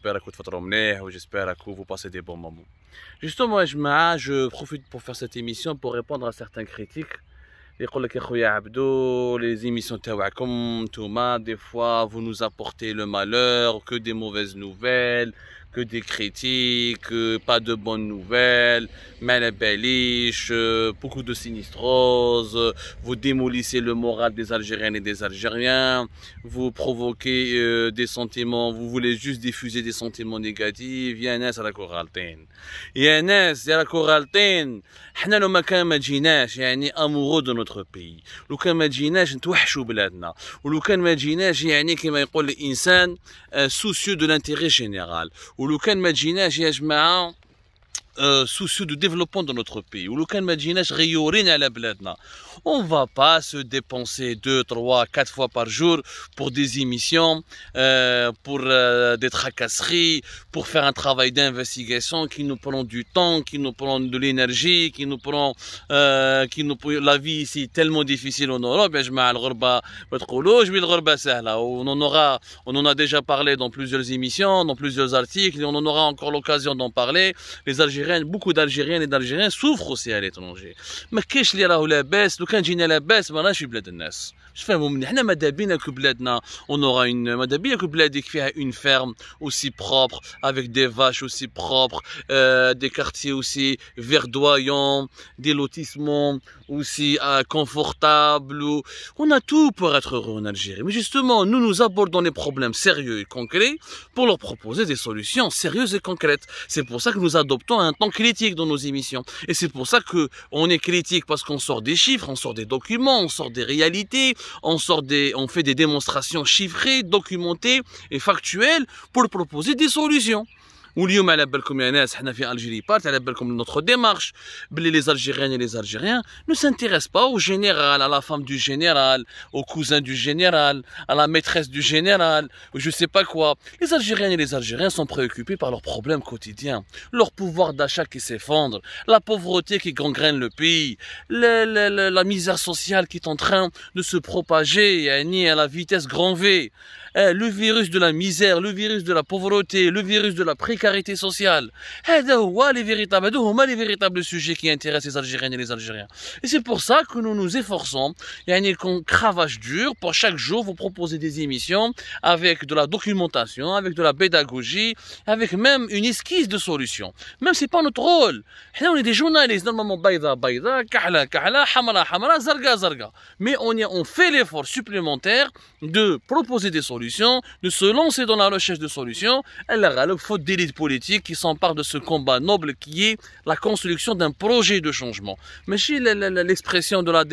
j'espère que vous allez bien, j'espère que vous passez des bons moments. Justement, je profite pour faire cette émission pour répondre à certaines critiques. Ils Abdo, les émissions de Thomas, des fois, vous nous apportez le malheur, que des mauvaises nouvelles, que des critiques, pas de bonnes nouvelles, mal euh, beaucoup de sinistroses, vous démolissez le moral des Algériennes et des Algériens, vous provoquez euh, des sentiments, vous voulez juste diffuser des sentiments négatifs, à ناس la غالطين يا ناس la غالطين حنا لو ما كان ما جيناش de notre pays. nous بي لو كان ما جيناش نتوحشوا بلادنا ولو كان ما جيناش يعني كما يقول de l'intérêt général. ولو كان ما تجيناش يا جماعه Euh, soucieux développement de notre pays. On va pas se dépenser deux, trois, quatre fois par jour pour des émissions, euh, pour euh, des tracasseries, pour faire un travail d'investigation qui nous prend du temps, qui nous prend de l'énergie, qui nous prend qui nous la vie ici tellement difficile en Europe. On en aura, on en a déjà parlé dans plusieurs émissions, dans plusieurs articles, et on en aura encore l'occasion d'en parler. Les Algériens beaucoup d'Algériens et d'algériens souffrent aussi à l'étranger. Mais qu'est-ce qui est la baisse Le quand j'ai la baisse, je suis blé de Je fais mon On aura une madabine qui fait une ferme aussi propre, avec des vaches aussi propres, euh, des quartiers aussi verdoyants, des lotissements aussi euh, confortables. On a tout pour être heureux en Algérie. Mais justement, nous nous abordons les problèmes sérieux et concrets pour leur proposer des solutions sérieuses et concrètes. C'est pour ça que nous adoptons un critique dans nos émissions. Et c'est pour ça que on est critique parce qu'on sort des chiffres, on sort des documents, on sort des réalités, on sort des, on fait des démonstrations chiffrées, documentées et factuelles pour proposer des solutions elle على بالكم يا Algérie, حنا في الجيري بارت notre notre démarche, les Algériennes et les Algériens ne s'intéressent pas au général, à la femme du général, au cousin du général, à la maîtresse du général ou je sais pas quoi les algériennes et les algériens sont préoccupés par leurs problèmes quotidiens leur pouvoir d'achat qui s'effondre la pauvreté qui gangrène le pays la, misère sociale qui est en train de se propager à la vitesse grand V eh, le virus de la misère, le virus de la pauvreté, le virus de la précarité sociale. Eh, les véritables, les véritables sujets qui intéressent les Algériennes et les Algériens. Et c'est pour ça que nous nous efforçons, et qu'on cravache dur pour chaque jour vous proposer des émissions avec de la documentation, avec de la pédagogie, avec même une esquisse de solution. Même c'est pas notre rôle. Eh, on est des journalistes, normalement, baïda, baïda, kahla, kahla, hamala, hamala, zarga, zarga. Mais on, y on fait l'effort supplémentaire de proposer des solutions de se lancer dans la recherche de solutions, elle a le faute d'élite politique qui s'empare de ce combat noble qui est la construction d'un projet de changement. Mais si l'expression de la,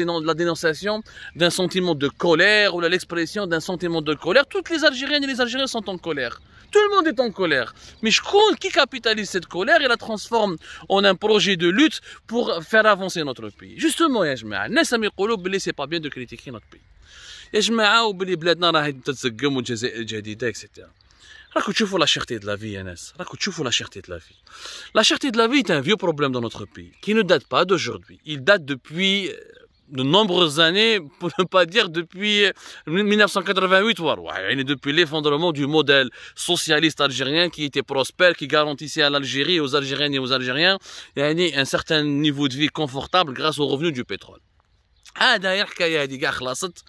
dénonciation d'un sentiment de colère ou l'expression d'un sentiment de colère, toutes les Algériennes et les Algériens sont en colère. Tout le monde est en colère. Mais je compte qui capitalise cette colère et la transforme en un projet de lutte pour faire avancer notre pays. Justement, ne c'est pas bien de critiquer notre pays. يا جماعه de بلادنا vie تتزقم والجزائر vieux اكسيتيرا راكو تشوفوا لا شيرتي دو date pas يا ناس راكو تشوفوا لا شيرتي دو لا شيرتي دو vie est il date depuis euh, de nombreuses années, pour ne pas dire depuis 1988, euh, et depuis l'effondrement du modèle socialiste algérien qui était prospère, qui garantissait à l'Algérie, aux Algériennes et aux Algériens un certain niveau de vie confortable grâce aux revenus du pétrole. Ah, هي الحكايه هذه كاع خلاصت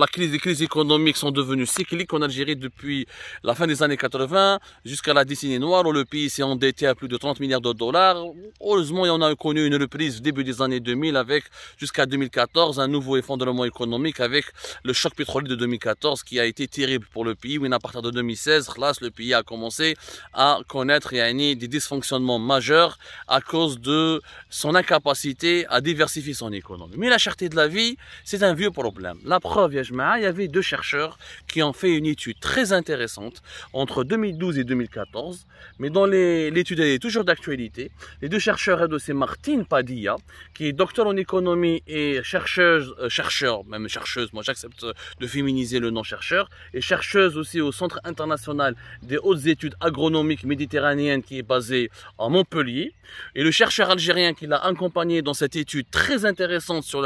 la crise كريز ايكونوميك sont دوفونو en en depuis la la fin des années 80 la décennie noire où le pays s'est endetté à plus de 30 milliards de dollars heureusement il y en a connu une reprise début des années 2000 avec jusqu'à 2014 un nouveau effondrement économique avec le choc pétrolier de 2014 qui a été terrible pour le pays mais à partir de 2016 le pays a commencé à connaître aider des dysfonctionnements majeurs à cause de son incapacité à diversifier son économie mais la cherté de la vie, c'est un vieux problème. La preuve, il y avait deux chercheurs qui ont fait une étude très intéressante entre 2012 et 2014, mais dont l'étude est toujours d'actualité. Les deux chercheurs, c'est Martine Padilla, qui est docteur en économie et chercheuse, euh, chercheur, même chercheuse, moi j'accepte de féminiser le nom chercheur, et chercheuse aussi au Centre international des hautes études agronomiques méditerranéennes qui est basé à Montpellier. Et le chercheur algérien qui l'a accompagné dans cette étude très intéressante sur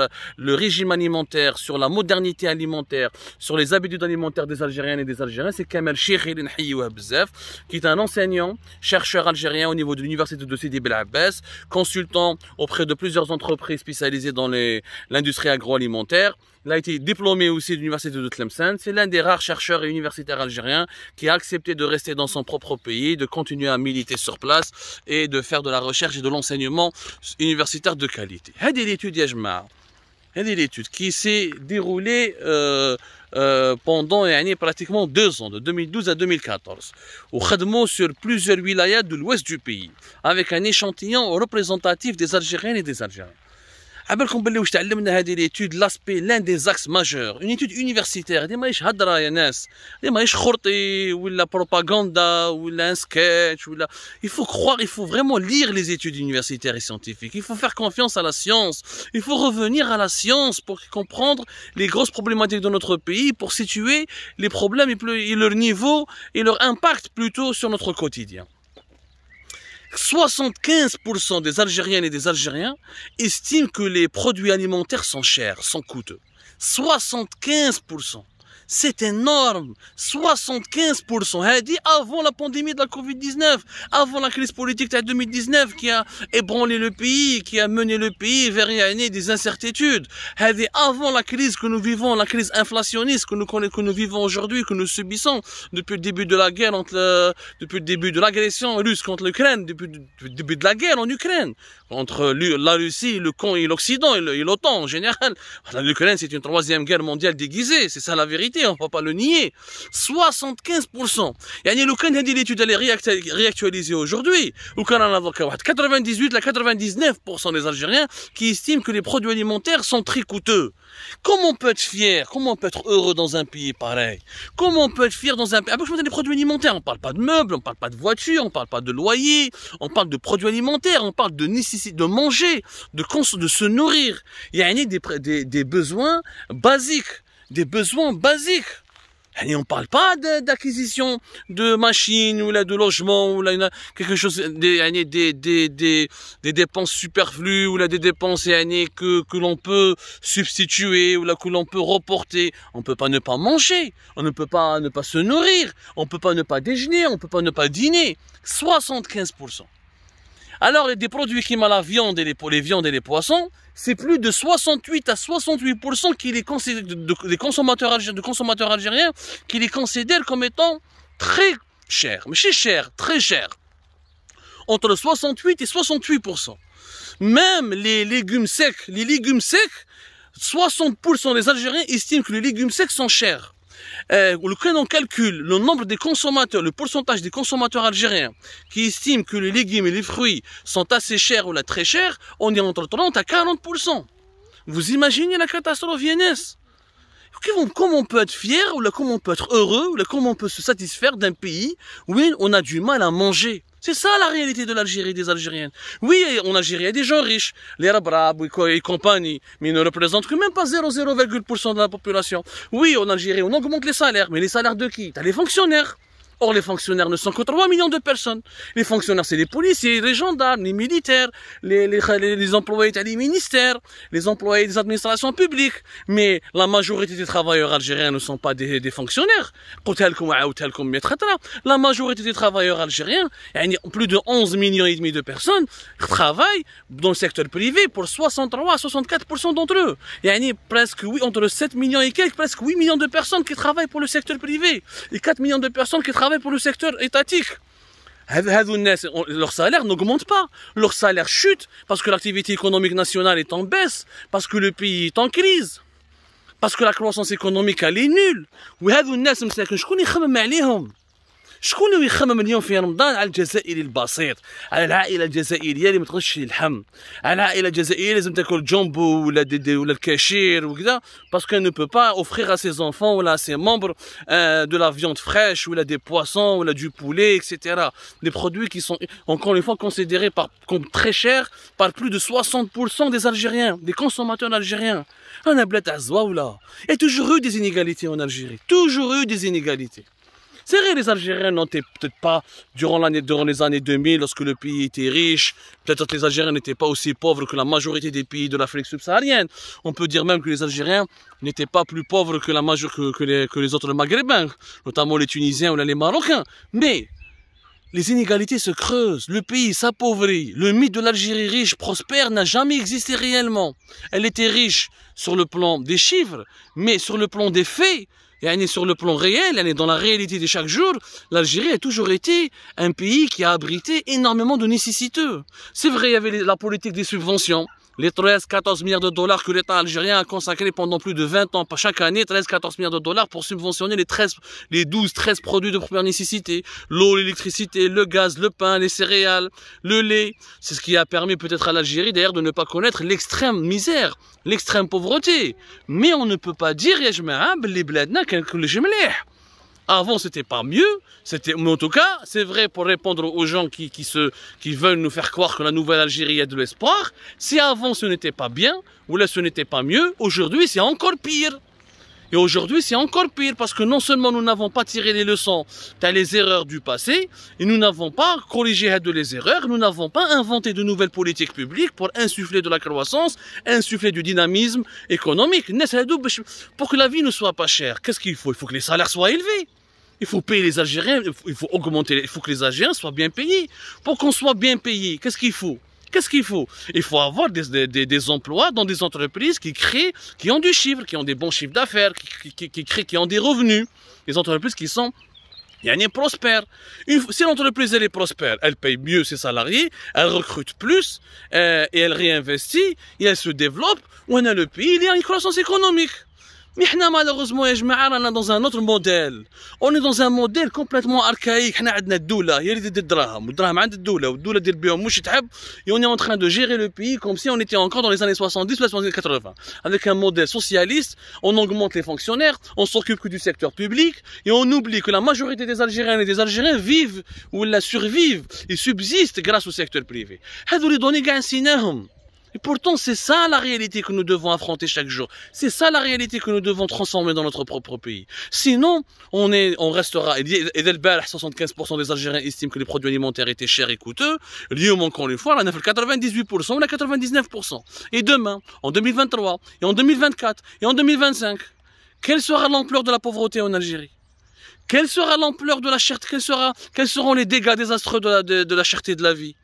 le régime alimentaire, sur la modernité alimentaire, sur les habitudes alimentaires des Algériennes et des Algériens, c'est Kamel Chiril qui est un enseignant, chercheur algérien au niveau de l'université de Sidi Bel consultant auprès de plusieurs entreprises spécialisées dans l'industrie agroalimentaire. Il a été diplômé aussi de l'université de Tlemcen. C'est l'un des rares chercheurs et universitaires algériens qui a accepté de rester dans son propre pays, de continuer à militer sur place et de faire de la recherche et de l'enseignement universitaire de qualité. C'est l'étude l'étude qui s'est déroulée euh, euh, pendant pratiquement deux ans, de 2012 à 2014. Au Khadmo sur plusieurs wilayas de l'ouest du pays, avec un échantillon représentatif des Algériens et des Algériens. عبالكم cette étude, تعلمنا une étude universitaire il faut croire il faut vraiment lire les études universitaires et scientifiques il faut faire confiance à la science il faut revenir à la science pour comprendre les grosses problématiques de notre pays pour situer les problèmes et leur niveau et leur impact plutôt sur notre quotidien 75% des Algériennes et des Algériens estiment que les produits alimentaires sont chers, sont coûteux. 75%. C'est énorme. 75%. dit avant la pandémie de la Covid-19, avant la crise politique de 2019 qui a ébranlé le pays, qui a mené le pays vers une année des incertitudes. dit avant la crise que nous vivons, la crise inflationniste que nous, que nous vivons aujourd'hui, que nous subissons depuis le début de la guerre entre euh, depuis le début de l'agression russe contre l'Ukraine, depuis, le début de la guerre en Ukraine, entre la Russie, le con et l'Occident et l'OTAN en général. L'Ukraine, c'est une troisième guerre mondiale déguisée. C'est ça la vérité on ne va pas le nier. 75%. Yani, le dit l'étude étude, elle est réactualisée aujourd'hui. 98 à 99% des Algériens qui estiment que les produits alimentaires sont très coûteux. Comment on peut être fier? Comment on peut être heureux dans un pays pareil? Comment on peut être fier dans un pays? Après, je des produits alimentaires. On parle pas de meubles, on parle pas de voitures, on parle pas de loyer, on parle de produits alimentaires, on parle de nécessité de manger, de, de se nourrir. Il y a des, des besoins basiques des besoins basiques. on ne parle pas d'acquisition de, machines ou là de logements ou là quelque chose des des, des, des, dépenses superflues ou là des dépenses que que l'on peut substituer ou là que l'on peut reporter. On ne peut pas ne pas manger, on ne peut pas ne pas se nourrir, on ne peut pas ne pas déjeuner, on ne peut pas ne pas dîner. 75 alors, des produits qui la viande et les, les viandes et les poissons, c'est plus de 68 à 68% qui les, de, des consommateurs, algériens, de consommateurs algériens qui les considèrent comme étant très chers. Mais c'est cher, très cher. Entre 68 et 68%. Même les légumes secs, les légumes secs, 60% des Algériens estiment que les légumes secs sont chers euh, on calcule le nombre des consommateurs, le pourcentage des consommateurs algériens qui estiment que les légumes et les fruits sont assez chers ou la très chers, on est entre 30 à 40%. Vous imaginez la catastrophe viennese Comment on peut être fier, ou comment on peut être heureux, ou comment on peut se satisfaire d'un pays où on a du mal à manger c'est ça la réalité de l'Algérie, des Algériennes. Oui, en Algérie, il y a des gens riches, les Arabes, et compagnie, mais ils ne représentent que même pas 0,0% de la population. Oui, en Algérie, on augmente les salaires, mais les salaires de qui T'as les fonctionnaires. Or, les fonctionnaires ne sont que 3 millions de personnes. Les fonctionnaires, c'est les policiers, les gendarmes, les militaires, les, les, employés des ministères, les employés des administrations publiques. Mais la majorité des travailleurs algériens ne sont pas des, des fonctionnaires. La majorité des travailleurs algériens, plus de 11 millions et demi de personnes, travaillent dans le secteur privé pour 63 à 64% d'entre eux. Il y a presque, oui, entre 7 millions et quelques, presque 8 millions de personnes qui travaillent pour le secteur privé. Et 4 millions de personnes qui travaillent travaillent pour le secteur étatique. Leur salaire n'augmente pas, leur salaire chute parce que l'activité économique nationale est en baisse, parce que le pays est en crise, parce que la croissance économique elle est nulle. Parce qu'elle ne peut pas offrir à ses enfants ou à ses membres euh, de la viande fraîche, ou il a des poissons, ou il du poulet, etc. Des produits qui sont, encore une fois, considérés comme très chers par plus de 60% des Algériens, des consommateurs algériens. Il y a toujours eu des inégalités en Algérie. toujours eu des inégalités. C'est vrai, les Algériens n'étaient peut-être pas, durant, les années 2000, lorsque le pays était riche, peut-être que les Algériens n'étaient pas aussi pauvres que la majorité des pays de l'Afrique subsaharienne. On peut dire même que les Algériens n'étaient pas plus pauvres que, la les, que les autres Maghrébins, notamment les Tunisiens ou les Marocains. Mais les inégalités se creusent, le pays s'appauvrit, le mythe de l'Algérie riche, prospère n'a jamais existé réellement. Elle était riche sur le plan des chiffres, mais sur le plan des faits, et elle est sur le plan réel, elle est dans la réalité de chaque jour, l'Algérie a toujours été un pays qui a abrité énormément de nécessiteux. C'est vrai, il y avait la politique des subventions, les 13-14 milliards de dollars que l'État algérien a consacrés pendant plus de 20 ans chaque année, 13-14 milliards de dollars pour subventionner les 13, les 12-13 produits de première nécessité, l'eau, l'électricité, le gaz, le pain, les céréales, le lait. C'est ce qui a permis peut-être à l'Algérie d'ailleurs de ne pas connaître l'extrême misère, l'extrême pauvreté. Mais on ne peut pas dire, les avant, c'était pas mieux, c'était, mais en tout cas, c'est vrai pour répondre aux gens qui, qui se, qui veulent nous faire croire que la nouvelle Algérie a de l'espoir. Si avant ce n'était pas bien, ou là ce n'était pas mieux, aujourd'hui c'est encore pire. Et aujourd'hui, c'est encore pire parce que non seulement nous n'avons pas tiré les leçons des erreurs du passé, et nous n'avons pas corrigé de les erreurs, nous n'avons pas inventé de nouvelles politiques publiques pour insuffler de la croissance, insuffler du dynamisme économique. Pour que la vie ne soit pas chère, qu'est-ce qu'il faut Il faut que les salaires soient élevés. Il faut payer les Algériens, il faut augmenter, il faut que les Algériens soient bien payés. Pour qu'on soit bien payé, qu'est-ce qu'il faut Qu'est-ce qu'il faut Il faut avoir des, emplois dans des entreprises qui créent, qui ont du chiffre, qui ont des bons chiffres d'affaires, qui, créent, qui ont des revenus. Des entreprises qui sont et prospères. si l'entreprise elle est prospère, elle paye mieux ses salariés, elle recrute plus euh, et elle réinvestit et elle se développe. on a le pays, il y a une croissance économique. Mais malheureusement, on est dans un autre modèle. On est dans un modèle complètement archaïque. On a الدولة هي اللي تدي الدراهم والدراهم عند الدولة والدولة دير بهم مش تحب et on est en train de gérer le pays comme si on était encore dans les années 70 ou les années 80 avec un modèle socialiste on augmente les fonctionnaires on s'occupe que du secteur public et on oublie que la majorité des Algériens et des Algériens vivent ou la survivent et subsistent grâce au secteur privé هذو les données قاع نسيناهم Et pourtant, c'est ça la réalité que nous devons affronter chaque jour. C'est ça la réalité que nous devons transformer dans notre propre pays. Sinon, on est, on restera, et Delbel, 75% des Algériens estiment que les produits alimentaires étaient chers et coûteux. Lié au manquant une fois, on a 98%, on a 99%. Et demain, en 2023, et en 2024, et en 2025, quelle sera l'ampleur de la pauvreté en Algérie? Quelle sera l'ampleur de la cherté Quels seront les dégâts désastreux de de la cherté de la vie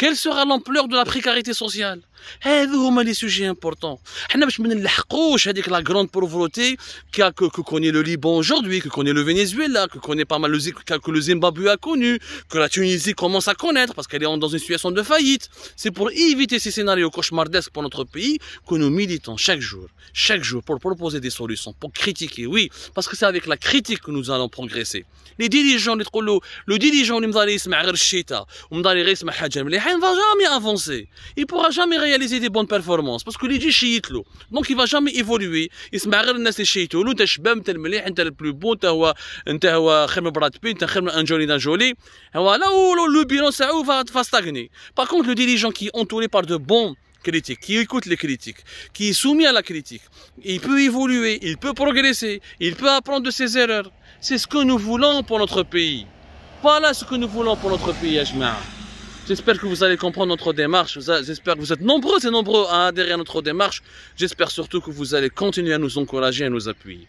Quelle sera l'ampleur de la précarité sociale c'est les sujets importants. que la grande pauvreté que connaît le Liban aujourd'hui, que connaît le Venezuela, que connaît pas mal le Zimbabwe a connu, que la Tunisie commence à connaître parce qu'elle est dans une situation de faillite. C'est pour éviter ces scénarios cauchemardesques pour notre pays que nous militons chaque jour, chaque jour, pour proposer des solutions, pour critiquer. Oui, parce que c'est avec la critique que nous allons progresser. Les dirigeants, les trôles, le dirigeant, il ne va jamais avancer. Il ne pourra jamais rester réaliser des bonnes performances parce que les gens l'eau, donc il va jamais évoluer il se marre الناس اللي شيتوا le انت chbem tel plus انت البلو بون انت هو انت هو un من براد joli انت joli joli voilà où oh, oh, le bilan لو oh, va va stagner par contre le dirigeant qui est entouré par de bons critiques, qui écoute les critiques, qui est soumis à la critique, il peut évoluer, il peut progresser, il peut apprendre de ses erreurs. C'est ce que nous voulons pour notre pays. Voilà ce que nous voulons pour notre pays, Ajma. J'espère que vous allez comprendre notre démarche. J'espère que vous êtes nombreux et nombreux à adhérer à notre démarche. J'espère surtout que vous allez continuer à nous encourager et à nous appuyer.